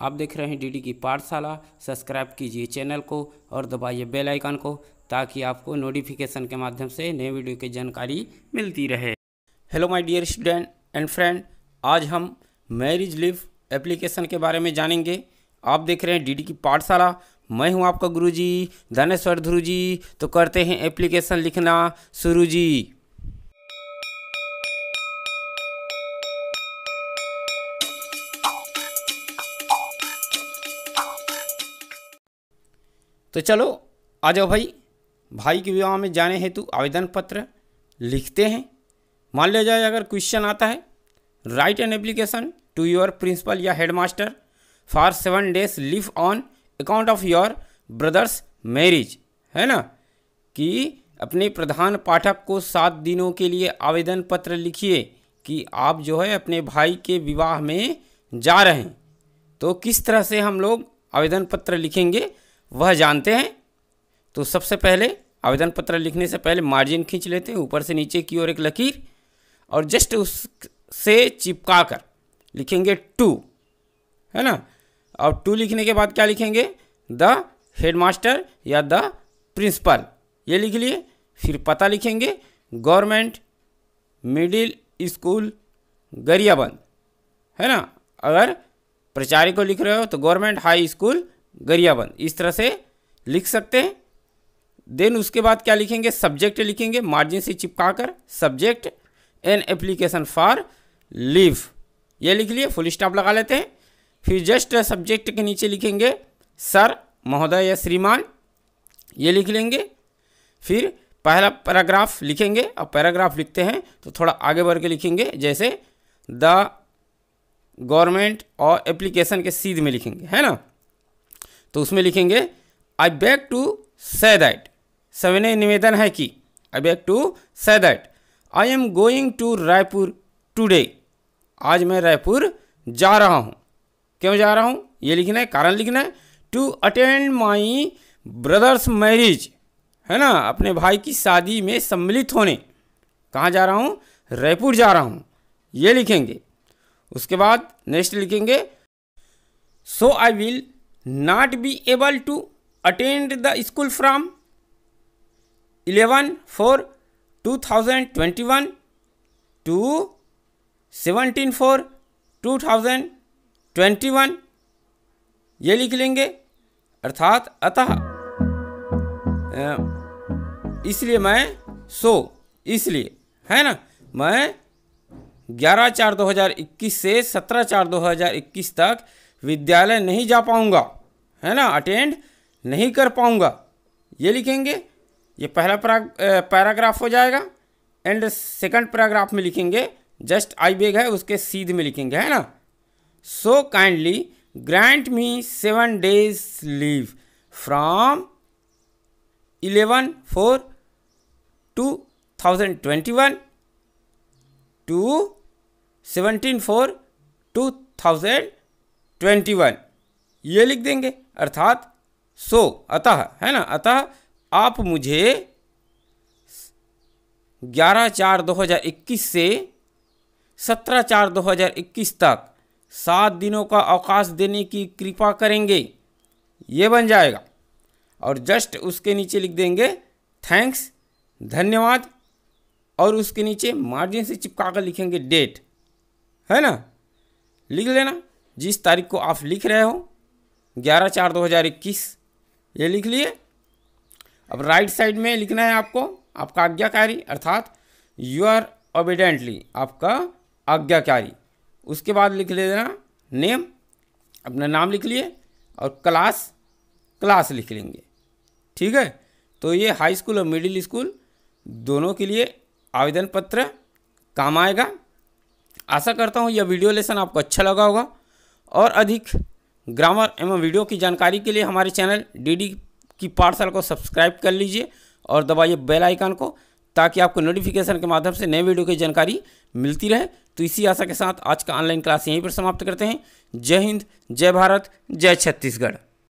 आप देख रहे हैं डीडी की पाठशाला सब्सक्राइब कीजिए चैनल को और दबाइए बेल आइकन को ताकि आपको नोटिफिकेशन के माध्यम से नए वीडियो की जानकारी मिलती रहे hello my dear student and friend आज हम मैरिज लिव एप्लीकेशन के बारे में जानेंगे आप देख रहे हैं डीडी की पाठशाला मैं हूँ आपका गुरु जी धनेश्वर ध्रुव जी तो करते हैं एप्लीकेशन लिखना शुरू जी तो चलो आ जाओ भाई भाई के विवाह में जाने हेतु आवेदन पत्र लिखते हैं मान लिया जाए अगर क्वेश्चन आता है write an application to your principal या headmaster for seven days leave on account of your brother's marriage है ना कि अपने प्रधान पाठक को सात दिनों के लिए आवेदन पत्र लिखिए कि आप जो है अपने भाई के विवाह में जा रहे हैं तो किस तरह से हम लोग आवेदन पत्र लिखेंगे वह जानते हैं तो सबसे पहले आवेदन पत्र लिखने से पहले मार्जिन खींच लेते हैं ऊपर से नीचे की ओर एक लकीर और जस्ट उससे चिपका कर लिखेंगे टू है ना और टू लिखने के बाद क्या लिखेंगे द हेडमास्टर या द प्रिंसिपल ये लिख लिए फिर पता लिखेंगे गवर्नमेंट मिडिल स्कूल गरियाबंद है ना अगर प्रचारी को लिख रहे हो तो गवर्नमेंट हाई स्कूल गरियाबंद इस तरह से लिख सकते हैं देन उसके बाद क्या लिखेंगे सब्जेक्ट लिखेंगे मार्जिन से चिपका कर subject an application for leave ये लिख लिए फुल स्टॉप लगा लेते हैं फिर जस्ट सब्जेक्ट के नीचे लिखेंगे सर महोदय या श्रीमान ये लिख लेंगे फिर पहला पैराग्राफ लिखेंगे अब पैराग्राफ लिखते हैं तो थोड़ा आगे बढ़ के लिखेंगे जैसे द गवर्नमेंट और एप्लीकेशन के सीध में लिखेंगे है ना तो उसमें लिखेंगे I beg to say that सविनय निवेदन है कि I beg to say that I am going to Raipur today आज मैं रायपुर जा रहा हूँ क्यों जा रहा हूँ ये लिखना है कारण लिखना है to attend my brother's marriage है ना अपने भाई की शादी में सम्मिलित होने कहाँ जा रहा हूँ रायपुर जा रहा हूँ ये लिखेंगे उसके बाद नेक्स्ट लिखेंगे so I will not be able to attend the school from 11 4 2021 to 17 4 2021 ये लिख लेंगे अर्थात अतः इसलिए मैं सो इसलिए है ना मैं ग्यारह चार 2021 से सत्रह चार 2021 तक विद्यालय नहीं जा पाऊंगा है ना अटेंड नहीं कर पाऊँगा ये लिखेंगे ये पहला पैराग्राफ हो जाएगा एंड सेकंड पैराग्राफ में लिखेंगे जस्ट आई बेग है उसके सीध में लिखेंगे है ना so kindly grant me seven days leave from eleven four two thousand twenty one to seventeen four two thousand twenty one ये लिख देंगे अर्थात सो अतः है ना अतः आप मुझे ग्यारह चार दो हज़ार इक्कीस से सत्रह चार दो हज़ार इक्कीस तक सात दिनों का अवकाश देने की कृपा करेंगे ये बन जाएगा और जस्ट उसके नीचे लिख देंगे थैंक्स धन्यवाद और उसके नीचे मार्जिन से चिपका कर लिखेंगे डेट है ना लिख लेना जिस तारीख को आप लिख रहे हो ग्यारह चार दो हज़ार इक्कीस ये लिख लिए अब राइट साइड में लिखना है आपको आपका आज्ञाकारी अर्थात यू आर ओबिडेंटली आपका आज्ञाकारी उसके बाद लिख लेना नेम अपना नाम लिख लिए और क्लास क्लास लिख लेंगे ठीक है तो ये हाई स्कूल और मिडिल स्कूल दोनों के लिए आवेदन पत्र काम आएगा आशा करता हूँ यह वीडियो लेसन आपको अच्छा लगा होगा और अधिक ग्रामर एवं वीडियो की जानकारी के लिए हमारे चैनल डीडी की पार्सल को सब्सक्राइब कर लीजिए और दबाइए बेल आइकन को ताकि आपको नोटिफिकेशन के माध्यम से नए वीडियो की जानकारी मिलती रहे तो इसी आशा के साथ आज का ऑनलाइन क्लास यहीं पर समाप्त करते हैं जय हिंद जय भारत जय छत्तीसगढ़